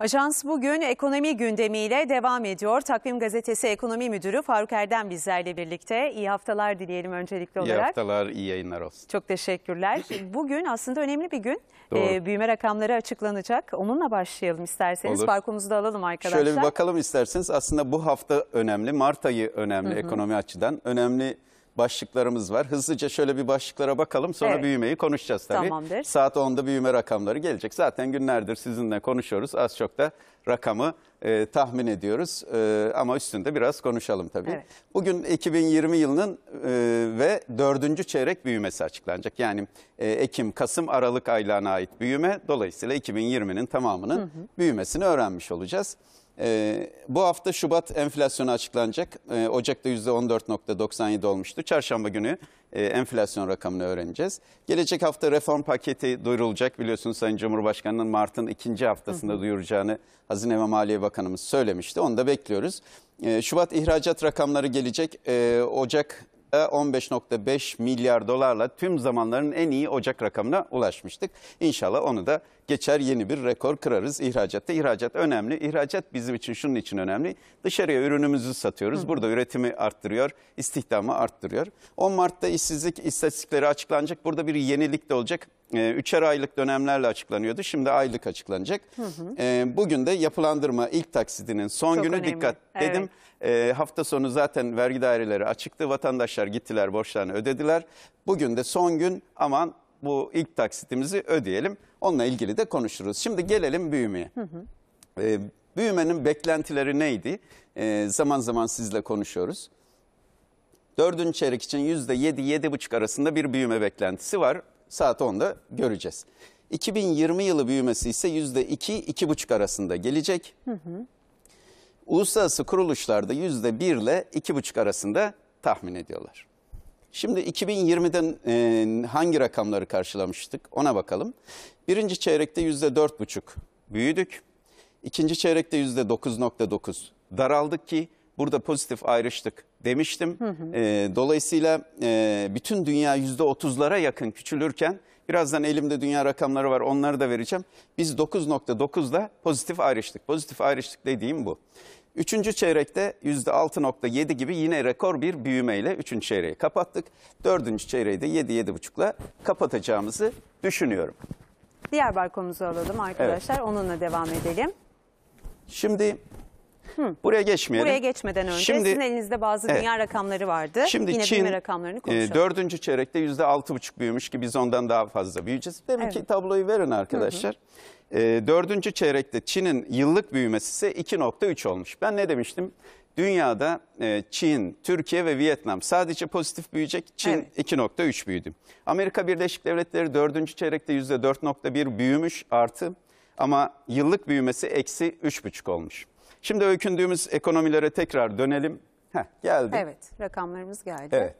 Ajans bugün ekonomi gündemiyle devam ediyor. Takvim Gazetesi Ekonomi Müdürü Faruk Erdem bizlerle birlikte. İyi haftalar dileyelim öncelikli olarak. İyi haftalar, iyi yayınlar olsun. Çok teşekkürler. Bugün aslında önemli bir gün. Doğru. Ee, büyüme rakamları açıklanacak. Onunla başlayalım isterseniz. Olur. Farkımızı da alalım arkadaşlar. Şöyle bir bakalım isterseniz. Aslında bu hafta önemli. Mart ayı önemli Hı -hı. ekonomi açıdan. Önemli başlıklarımız var. Hızlıca şöyle bir başlıklara bakalım sonra evet. büyümeyi konuşacağız tabii. Tamamdır. Saat 10'da büyüme rakamları gelecek. Zaten günlerdir sizinle konuşuyoruz. Az çok da rakamı e, tahmin ediyoruz e, ama üstünde biraz konuşalım tabii. Evet. Bugün 2020 yılının e, ve dördüncü çeyrek büyümesi açıklanacak. Yani e, Ekim, Kasım, Aralık aylarına ait büyüme dolayısıyla 2020'nin tamamının hı hı. büyümesini öğrenmiş olacağız. E, bu hafta Şubat enflasyonu açıklanacak. E, Ocak'ta %14.97 olmuştu. Çarşamba günü e, enflasyon rakamını öğreneceğiz. Gelecek hafta reform paketi duyurulacak. Biliyorsunuz Sayın Cumhurbaşkanı'nın Mart'ın ikinci haftasında hı hı. duyuracağını Hazine ve Maliye Bakanımız söylemişti. Onu da bekliyoruz. E, Şubat ihracat rakamları gelecek. E, Ocak 15.5 milyar dolarla tüm zamanların en iyi Ocak rakamına ulaşmıştık. İnşallah onu da geçer yeni bir rekor kırarız ihracatta. İhracat önemli. İhracat bizim için şunun için önemli. Dışarıya ürünümüzü satıyoruz. Hı. Burada üretimi arttırıyor, istihdamı arttırıyor. 10 Mart'ta işsizlik istatistikleri açıklanacak. Burada bir yenilik de olacak. Ee, üçer aylık dönemlerle açıklanıyordu. Şimdi aylık açıklanacak. Hı hı. E, bugün de yapılandırma ilk taksidinin son Çok günü önemli. dikkat evet. dedim. E, hafta sonu zaten vergi daireleri açıktı. Vatandaşlar gittiler borçlarını ödediler. Bugün de son gün aman bu ilk taksitimizi ödeyelim. Onunla ilgili de konuşuruz. Şimdi gelelim büyümeye. Hı hı. E, büyümenin beklentileri neydi? E, zaman zaman sizle konuşuyoruz. Dördüncü çeyrek için %7-7,5 arasında bir büyüme beklentisi var saat 10'da göreceğiz. 2020 yılı büyümesi ise yüzde %2-2,5 arasında gelecek. Hı hı. Uluslararası kuruluşlarda yüzde %1 ile 2,5 arasında tahmin ediyorlar. Şimdi 2020'den e, hangi rakamları karşılamıştık ona bakalım. Birinci çeyrekte yüzde %4,5 büyüdük. İkinci çeyrekte yüzde %9,9 daraldık ki Burada pozitif ayrıştık demiştim. Hı hı. E, dolayısıyla e, bütün dünya yüzde otuzlara yakın küçülürken birazdan elimde dünya rakamları var onları da vereceğim. Biz 9.9'da pozitif ayrıştık. Pozitif ayrıştık dediğim bu. Üçüncü çeyrekte yüzde %6.7 gibi yine rekor bir büyümeyle üçüncü çeyreği kapattık. Dördüncü çeyreği de yedi yedi buçukla kapatacağımızı düşünüyorum. Diğer balkonumuzu alalım arkadaşlar. Evet. Onunla devam edelim. Şimdi Hı. Buraya geçmeyelim. Buraya geçmeden önce şimdi, sizin elinizde bazı evet. dünya rakamları vardı. Şimdi Yine Çin rakamlarını e, konuşalım. E, dördüncü çeyrekte yüzde altı buçuk büyümüş ki biz ondan daha fazla büyüyeceğiz. Demek evet. ki tabloyu verin arkadaşlar. Hı hı. E, dördüncü çeyrekte Çin'in yıllık büyümesi ise 2.3 olmuş. Ben ne demiştim? Dünyada e, Çin, Türkiye ve Vietnam sadece pozitif büyüyecek. Çin evet. 2.3 büyüdü. Amerika Birleşik Devletleri dördüncü çeyrekte yüzde %4.1 büyümüş artı ama yıllık büyümesi eksi 3.5 olmuş. Şimdi öykündüğümüz ekonomilere tekrar dönelim. Heh, geldi. Evet, rakamlarımız geldi. Evet.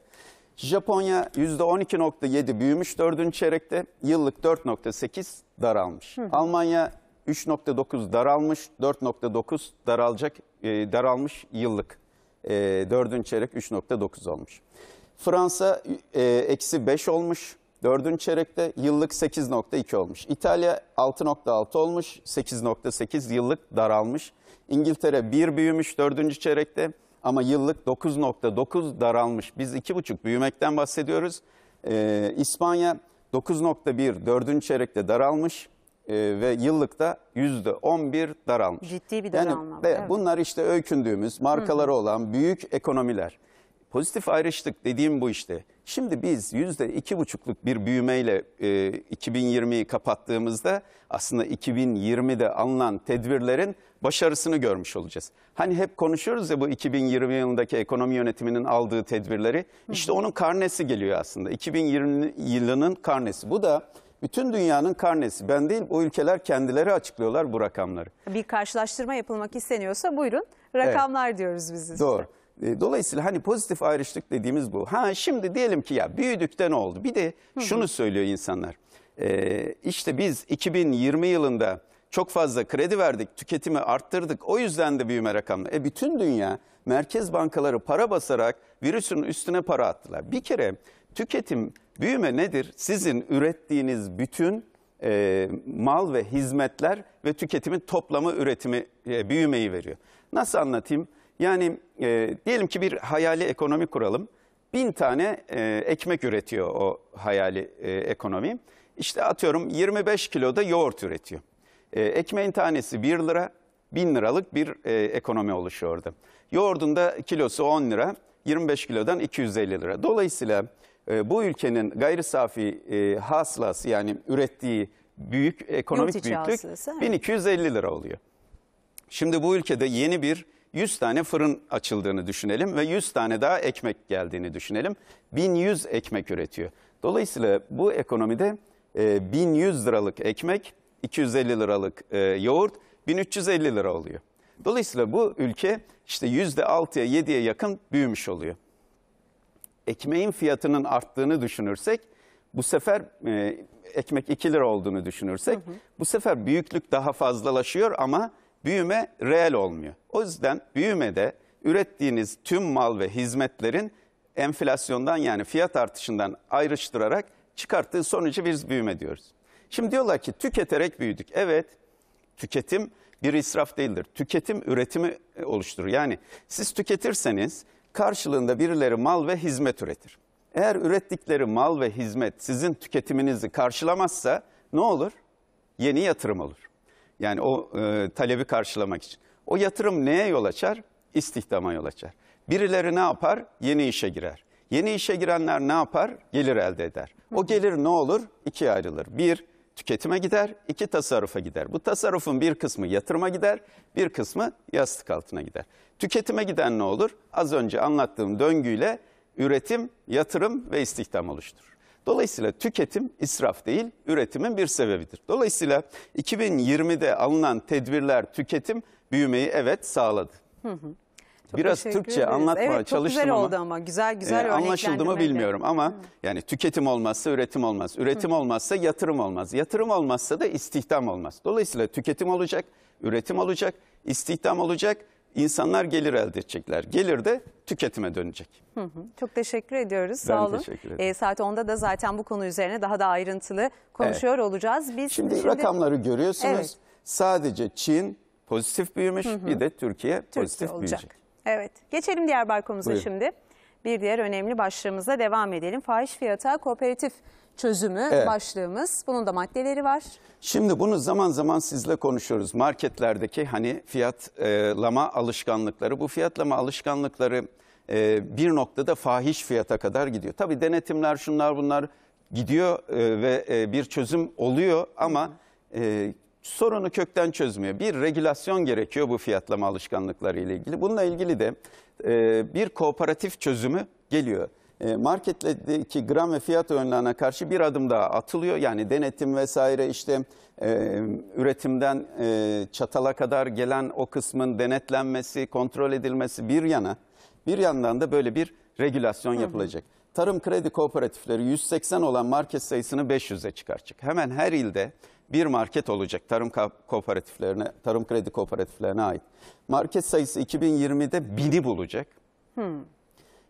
Japonya %12.7 büyümüş 4. çeyrekte, yıllık 4.8 daralmış. Hı hı. Almanya 3.9 daralmış, 4.9 daralacak e, daralmış yıllık. E, 4. çeyrek 3.9 olmuş. Fransa e, eksi e, 5 olmuş. 4. çeyrekte yıllık 8.2 olmuş. İtalya 6.6 olmuş, 8.8 yıllık daralmış. İngiltere 1 büyümüş 4. çeyrekte ama yıllık 9.9 daralmış. Biz 2.5 büyümekten bahsediyoruz. Ee, İspanya 9.1 4. çeyrekte daralmış e, ve yıllıkta %11 daralmış. Ciddi bir daralma. Yani, evet. Bunlar işte öykündüğümüz markaları Hı olan büyük ekonomiler. Pozitif ayrıştık dediğim bu işte. Şimdi biz yüzde iki buçukluk bir büyümeyle e, 2020'yi kapattığımızda aslında 2020'de alınan tedbirlerin başarısını görmüş olacağız. Hani hep konuşuyoruz ya bu 2020 yılındaki ekonomi yönetiminin aldığı tedbirleri. İşte onun karnesi geliyor aslında. 2020 yılının karnesi. Bu da bütün dünyanın karnesi. Ben değil o ülkeler kendileri açıklıyorlar bu rakamları. Bir karşılaştırma yapılmak isteniyorsa buyurun rakamlar evet. diyoruz biz size. Doğru. E, dolayısıyla hani pozitif ayrıştık dediğimiz bu. Ha şimdi diyelim ki ya büyüdük de ne oldu? Bir de şunu söylüyor insanlar. Ee, işte biz 2020 yılında çok fazla kredi verdik, tüketimi arttırdık. O yüzden de büyüme rakamlı. E bütün dünya merkez bankaları para basarak virüsün üstüne para attılar. Bir kere tüketim, büyüme nedir? Sizin ürettiğiniz bütün e, mal ve hizmetler ve tüketimin toplamı üretimi e, büyümeyi veriyor. Nasıl anlatayım? Yani e, diyelim ki bir hayali ekonomi kuralım. Bin tane e, ekmek üretiyor o hayali e, ekonomi. İşte atıyorum 25 kiloda yoğurt üretiyor. Ee, ekmeğin tanesi 1 lira, 1000 liralık bir e, ekonomi oluşuyordu. Yoğurdun da kilosu 10 lira, 25 kilodan 250 lira. Dolayısıyla e, bu ülkenin gayri safi e, haslası yani ürettiği büyük ekonomik büyüklük haslası, 1250 lira oluyor. Şimdi bu ülkede yeni bir 100 tane fırın açıldığını düşünelim ve 100 tane daha ekmek geldiğini düşünelim. 1100 ekmek üretiyor. Dolayısıyla bu ekonomide e, 1100 liralık ekmek 250 liralık e, yoğurt 1350 lira oluyor. Dolayısıyla bu ülke işte %6'ya 7'ye yakın büyümüş oluyor. Ekmeğin fiyatının arttığını düşünürsek bu sefer e, ekmek 2 lira olduğunu düşünürsek hı hı. bu sefer büyüklük daha fazlalaşıyor ama büyüme reel olmuyor. O yüzden büyümede ürettiğiniz tüm mal ve hizmetlerin enflasyondan yani fiyat artışından ayrıştırarak çıkarttığı sonucu biz büyüme diyoruz. Şimdi diyorlar ki tüketerek büyüdük. Evet tüketim bir israf değildir. Tüketim üretimi e, oluşturur. Yani siz tüketirseniz karşılığında birileri mal ve hizmet üretir. Eğer ürettikleri mal ve hizmet sizin tüketiminizi karşılamazsa ne olur? Yeni yatırım olur. Yani o e, talebi karşılamak için. O yatırım neye yol açar? İstihdama yol açar. Birileri ne yapar? Yeni işe girer. Yeni işe girenler ne yapar? Gelir elde eder. O gelir ne olur? İkiye ayrılır. Bir, tüketime gider, iki tasarrufa gider. Bu tasarrufun bir kısmı yatırıma gider, bir kısmı yastık altına gider. Tüketime giden ne olur? Az önce anlattığım döngüyle üretim, yatırım ve istihdam oluşturur. Dolayısıyla tüketim israf değil, üretimin bir sebebidir. Dolayısıyla 2020'de alınan tedbirler tüketim büyümeyi evet sağladı. Hı hı. Biraz Türkçe ederiz. anlatmaya evet, çalıştım güzel ama, oldu ama güzel güzel e, ee, Anlaşıldı mı bilmiyorum ama Hı. yani tüketim olmazsa üretim olmaz. Üretim Hı. olmazsa yatırım olmaz. Yatırım olmazsa da istihdam olmaz. Dolayısıyla tüketim olacak, üretim olacak, istihdam olacak. İnsanlar gelir elde edecekler. Gelir de tüketime dönecek. Hı hı. Çok teşekkür ediyoruz. Ben Sağ olun. Teşekkür ederim. E, saat 10'da da zaten bu konu üzerine daha da ayrıntılı konuşuyor evet. olacağız. Biz şimdi, şimdi rakamları görüyorsunuz. Evet. Sadece Çin pozitif büyümüş hı hı. bir de Türkiye, Türkiye pozitif olacak. büyüyecek. Evet. Geçelim diğer balkonumuza Buyurun. şimdi. Bir diğer önemli başlığımıza devam edelim. Fahiş fiyata kooperatif çözümü evet. başlığımız. Bunun da maddeleri var. Şimdi bunu zaman zaman sizle konuşuyoruz. Marketlerdeki hani fiyatlama alışkanlıkları. Bu fiyatlama alışkanlıkları e, bir noktada fahiş fiyata kadar gidiyor. Tabii denetimler şunlar bunlar gidiyor e, ve e, bir çözüm oluyor ama sorunu kökten çözmüyor. Bir regülasyon gerekiyor bu fiyatlama alışkanlıkları ile ilgili. Bununla ilgili de e, bir kooperatif çözümü geliyor. E, marketteki gram ve fiyat önlerine karşı bir adım daha atılıyor. Yani denetim vesaire işte e, üretimden e, çatala kadar gelen o kısmın denetlenmesi, kontrol edilmesi bir yana. Bir yandan da böyle bir regülasyon yapılacak. Hı hı. Tarım kredi kooperatifleri 180 olan market sayısını 500'e çıkartacak. Hemen her ilde bir market olacak tarım kooperatiflerine, tarım kredi kooperatiflerine ait. Market sayısı 2020'de bini bulacak. Hmm.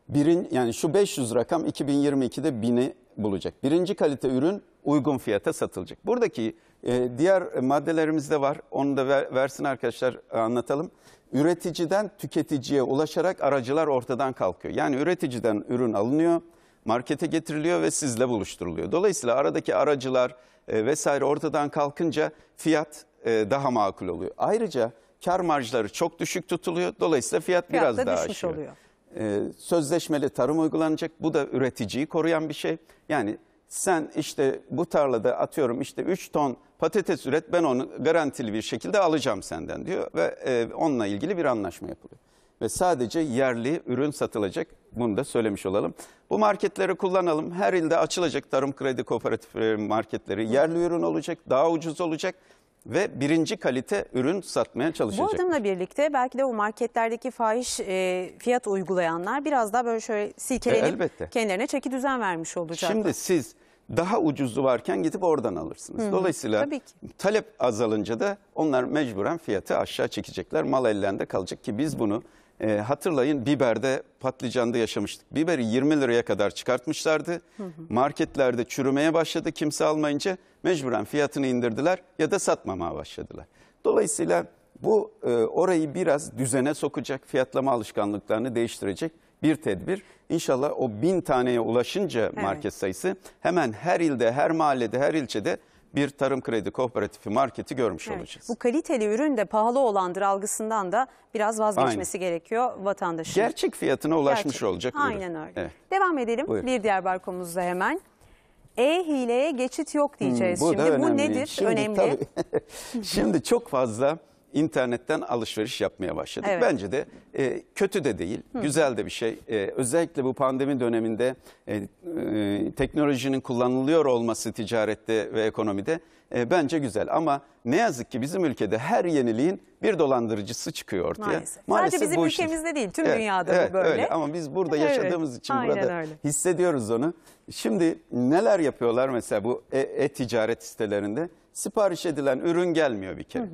Birin, yani şu 500 rakam 2022'de bini bulacak. Birinci kalite ürün uygun fiyata satılacak. Buradaki e, diğer maddelerimiz de var. Onu da ver, versin arkadaşlar e, anlatalım. Üreticiden tüketiciye ulaşarak aracılar ortadan kalkıyor. Yani üreticiden ürün alınıyor, markete getiriliyor ve sizle buluşturuluyor. Dolayısıyla aradaki aracılar, e, vesaire ortadan kalkınca fiyat e, daha makul oluyor. Ayrıca kar marjları çok düşük tutuluyor. Dolayısıyla fiyat, fiyat biraz da daha düşmüş aşıyor. oluyor. E, sözleşmeli tarım uygulanacak. Bu da üreticiyi koruyan bir şey. Yani sen işte bu tarlada atıyorum işte 3 ton patates üret ben onu garantili bir şekilde alacağım senden diyor ve e, onunla ilgili bir anlaşma yapılıyor ve sadece yerli ürün satılacak. Bunu da söylemiş olalım. Bu marketleri kullanalım. Her ilde açılacak tarım kredi kooperatif marketleri yerli ürün olacak, daha ucuz olacak ve birinci kalite ürün satmaya çalışacak. Bu adımla birlikte belki de o marketlerdeki fahiş e, fiyat uygulayanlar biraz daha böyle şöyle silkelenip e, kendilerine çeki düzen vermiş olacak. Şimdi siz daha ucuzu varken gidip oradan alırsınız. Hı, Dolayısıyla talep azalınca da onlar mecburen fiyatı aşağı çekecekler. Mal ellerinde kalacak ki biz bunu e, hatırlayın biberde patlıcanda yaşamıştık. Biberi 20 liraya kadar çıkartmışlardı. Hı hı. Marketlerde çürümeye başladı. Kimse almayınca mecburen fiyatını indirdiler ya da satmamaya başladılar. Dolayısıyla bu e, orayı biraz düzene sokacak, fiyatlama alışkanlıklarını değiştirecek bir tedbir. İnşallah o bin taneye ulaşınca evet. market sayısı hemen her ilde, her mahallede, her ilçede bir tarım kredi kooperatifi marketi görmüş evet. olacağız. Bu kaliteli ürün de pahalı olandır algısından da biraz vazgeçmesi Aynen. gerekiyor vatandaşın. Gerçek fiyatına ulaşmış Gerçek. olacak Aynen ürün. öyle. Evet. Devam edelim Buyurun. bir diğer barkomuzda hemen. E-hileye geçit yok diyeceğiz hmm, bu şimdi. Bu nedir? Şimdi, önemli. Tabii, şimdi çok fazla internetten alışveriş yapmaya başladık. Evet. Bence de e, kötü de değil, Hı. güzel de bir şey. E, özellikle bu pandemi döneminde e, e, teknolojinin kullanılıyor olması ticarette ve ekonomide e, bence güzel. Ama ne yazık ki bizim ülkede her yeniliğin bir dolandırıcısı çıkıyor ortaya. Maalesef, Maalesef Sadece bizim ülkemizde işin... değil, tüm evet, dünyada evet, böyle. Öyle. Ama biz burada evet, yaşadığımız için burada öyle. hissediyoruz onu. Şimdi neler yapıyorlar mesela bu e-ticaret e, e sitelerinde? Sipariş edilen ürün gelmiyor bir kere. Hı hı.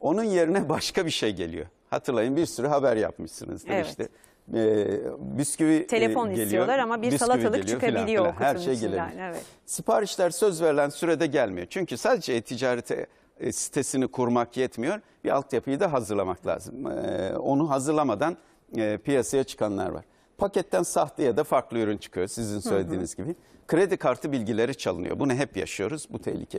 Onun yerine başka bir şey geliyor. Hatırlayın bir sürü haber yapmışsınız. evet. işte. Ee, e, bisküvi Telefon e, geliyor, istiyorlar ama bir salatalık çıkabiliyor falan, falan. Her şey gelebilir. Evet. Siparişler söz verilen sürede gelmiyor. Çünkü sadece e-ticarete e, sitesini kurmak yetmiyor. Bir altyapıyı da hazırlamak lazım. E, onu hazırlamadan e, piyasaya çıkanlar var. Paketten sahte ya da farklı ürün çıkıyor sizin söylediğiniz hı hı. gibi. Kredi kartı bilgileri çalınıyor. Bunu hep yaşıyoruz bu tehlike.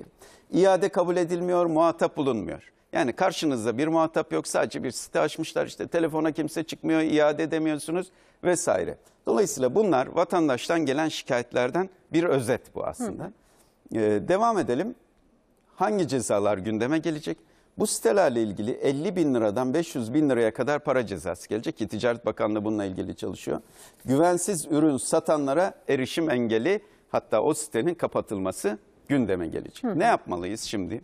İade kabul edilmiyor, muhatap bulunmuyor. Yani karşınızda bir muhatap yok sadece bir site açmışlar işte telefona kimse çıkmıyor iade edemiyorsunuz vesaire. Dolayısıyla bunlar vatandaştan gelen şikayetlerden bir özet bu aslında. Ee, devam edelim. Hangi cezalar gündeme gelecek? Bu sitelerle ilgili 50 bin liradan 500 bin liraya kadar para cezası gelecek ki Ticaret Bakanlığı bununla ilgili çalışıyor. Güvensiz ürün satanlara erişim engeli hatta o sitenin kapatılması gündeme gelecek. Hı. Ne yapmalıyız şimdi?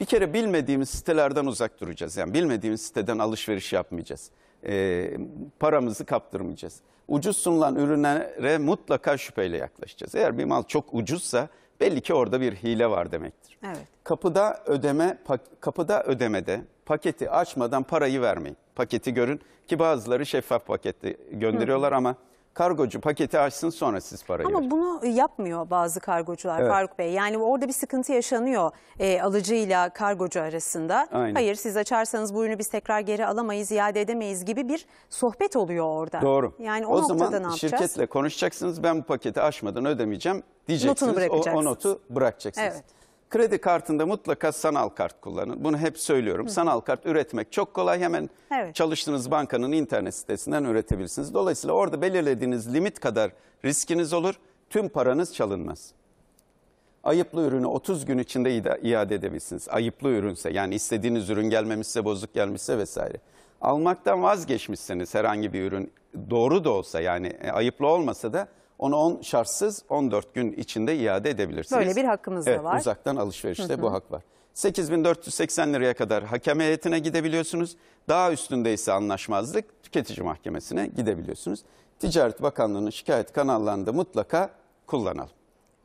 Bir kere bilmediğimiz sitelerden uzak duracağız. Yani bilmediğimiz siteden alışveriş yapmayacağız. E, paramızı kaptırmayacağız. Ucuz sunulan ürünlere mutlaka şüpheyle yaklaşacağız. Eğer bir mal çok ucuzsa belli ki orada bir hile var demektir. Evet. Kapıda ödeme kapıda ödemede paketi açmadan parayı vermeyin. Paketi görün ki bazıları şeffaf paketi gönderiyorlar Hı. ama Kargocu paketi açsın sonra siz parayı Ama verin. bunu yapmıyor bazı kargocular Evet. Faruk Bey. Yani orada bir sıkıntı yaşanıyor e, alıcıyla kargocu arasında. Aynen. Hayır siz açarsanız bu ürünü biz tekrar geri alamayız, iade edemeyiz gibi bir sohbet oluyor orada. Doğru. Yani o, noktada zaman ne yapacağız? şirketle konuşacaksınız. Ben bu paketi açmadan ödemeyeceğim diyeceksiniz. O- O, notu bırakacaksınız. Evet. Kredi kartında mutlaka sanal kart kullanın. Bunu hep söylüyorum. Hı. Sanal kart üretmek çok kolay. Hemen evet. çalıştığınız bankanın internet sitesinden üretebilirsiniz. Dolayısıyla orada belirlediğiniz limit kadar riskiniz olur. Tüm paranız çalınmaz. Ayıplı ürünü 30 gün içinde iade edebilirsiniz. Ayıplı ürünse yani istediğiniz ürün gelmemişse, bozuk gelmişse vesaire. Almaktan vazgeçmişseniz herhangi bir ürün doğru da olsa yani e, ayıplı olmasa da onu 10 şartsız 14 gün içinde iade edebilirsiniz. Böyle bir hakkımız evet, da var. Uzaktan alışverişte hı hı. bu hak var. 8480 liraya kadar hakem heyetine gidebiliyorsunuz. Daha üstünde ise anlaşmazlık tüketici mahkemesine gidebiliyorsunuz. Ticaret Bakanlığı'nın şikayet kanallarında mutlaka kullanalım.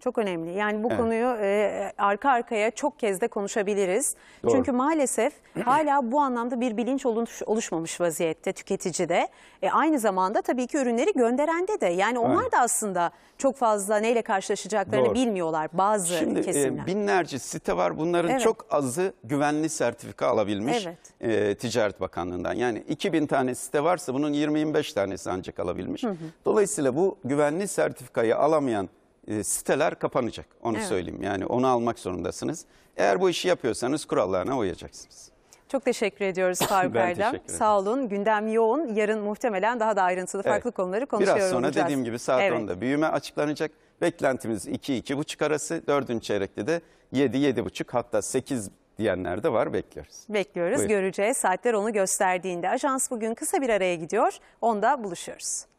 Çok önemli. Yani bu evet. konuyu e, e, arka arkaya çok kez de konuşabiliriz. Doğru. Çünkü maalesef hala bu anlamda bir bilinç oluş, oluşmamış vaziyette tüketicide. E, aynı zamanda tabii ki ürünleri gönderende de. Yani onlar evet. da aslında çok fazla neyle karşılaşacaklarını Doğru. bilmiyorlar bazı Şimdi, e, kesimler. Şimdi binlerce site var. Bunların evet. çok azı güvenli sertifika alabilmiş evet. e, Ticaret Bakanlığı'ndan. Yani 2000 tane site varsa bunun 20-25 tanesi ancak alabilmiş. Hı hı. Dolayısıyla bu güvenli sertifikayı alamayan e, siteler kapanacak. Onu evet. söyleyeyim. Yani onu almak zorundasınız. Eğer bu işi yapıyorsanız kurallarına uyacaksınız. Çok teşekkür ediyoruz Faruk Erdem. Sağ olun. Gündem yoğun. Yarın muhtemelen daha da ayrıntılı evet. farklı konuları konuşuyoruz. Biraz sonra olacağız. dediğim gibi saat evet. 10'da büyüme açıklanacak. Beklentimiz 2-2,5 arası. Dördüncü çeyrekte de 7-7,5 hatta 8 diyenler de var. Bekliyoruz. Bekliyoruz. Buyurun. Göreceğiz. Saatler onu gösterdiğinde. Ajans bugün kısa bir araya gidiyor. Onda buluşuyoruz.